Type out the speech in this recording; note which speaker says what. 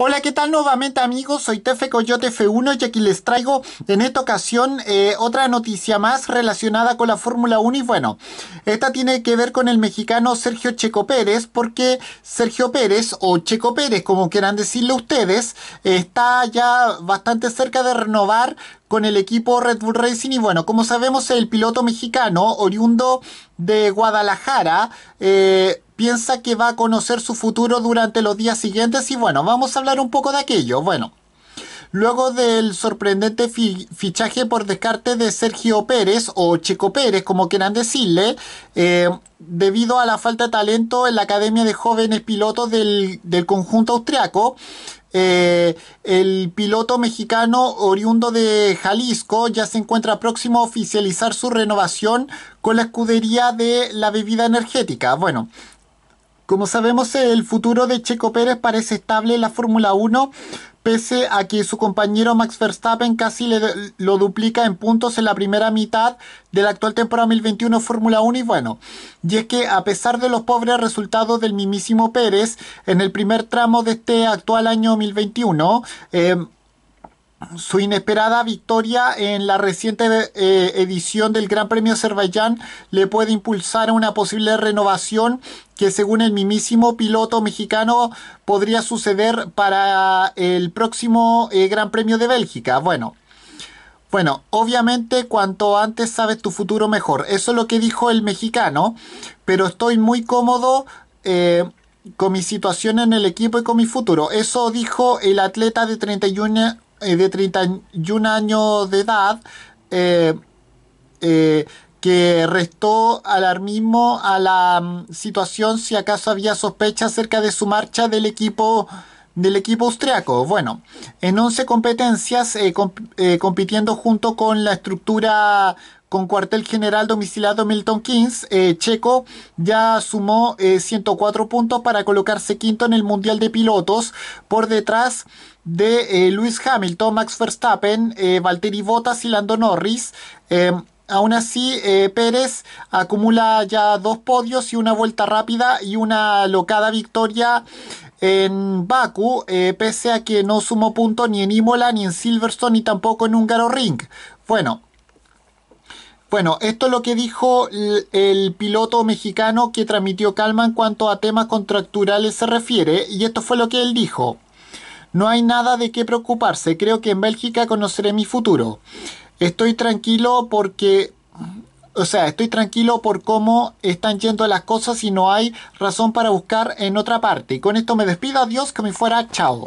Speaker 1: Hola, ¿qué tal nuevamente amigos? Soy Tefe Coyote F1 y aquí les traigo en esta ocasión eh, otra noticia más relacionada con la Fórmula 1 y bueno, esta tiene que ver con el mexicano Sergio Checo Pérez porque Sergio Pérez o Checo Pérez como quieran decirle ustedes está ya bastante cerca de renovar con el equipo Red Bull Racing y bueno, como sabemos el piloto mexicano oriundo de Guadalajara eh, piensa que va a conocer su futuro durante los días siguientes y bueno, vamos a hablar un poco de aquello. Bueno, luego del sorprendente fichaje por descarte de Sergio Pérez o Checo Pérez, como quieran decirle, eh, debido a la falta de talento en la Academia de Jóvenes Pilotos del, conjunto austriaco, eh, el piloto mexicano oriundo de Jalisco ya se encuentra próximo a oficializar su renovación con la escudería de la bebida energética. Bueno, como sabemos, el futuro de Checo Pérez parece estable en la Fórmula 1, pese a que su compañero Max Verstappen casi lo duplica en puntos en la primera mitad de la actual temporada 2021 Fórmula 1 y bueno, y es que a pesar de los pobres resultados del mismísimo Pérez en el primer tramo de este actual año 2021, su inesperada victoria en la reciente eh, edición del Gran Premio Azerbaiyán le puede impulsar a una posible renovación que según el mismísimo piloto mexicano podría suceder para el próximo eh, Gran Premio de Bélgica. Bueno, bueno, obviamente cuanto antes sabes tu futuro mejor. Eso es lo que dijo el mexicano, pero estoy muy cómodo. Eh, con mi situación en el equipo y con mi futuro. Eso dijo el atleta de 31 eh, de 31 años de edad eh, eh, que restó alarmismo a la mm, situación si acaso había sospecha acerca de su marcha del equipo del equipo austriaco. Bueno, en 11 competencias, eh, eh, compitiendo junto con la estructura con cuartel general domiciliado Milton Keynes, eh, Checo ya sumó 104 puntos para colocarse quinto en el Mundial de Pilotos por detrás de Luis Hamilton, Max Verstappen, Valtteri Bottas y Lando Norris. Em, aún así, Pérez acumula ya dos podios y una vuelta rápida y una locada victoria en Baku, eh, pese a que no sumó punto ni en Imola, ni en Silverstone, ni tampoco en Húngaro Ring. Bueno, bueno, esto es lo que dijo el, piloto mexicano que transmitió calma en cuanto a temas contracturales se refiere, y esto fue lo que él dijo. No hay nada de qué preocuparse, creo que en Bélgica conoceré mi futuro. Estoy tranquilo porque o sea, estoy tranquilo por cómo están yendo las cosas y no hay razón para buscar en otra parte. Y con esto me despido, adiós, que me fuera, chao.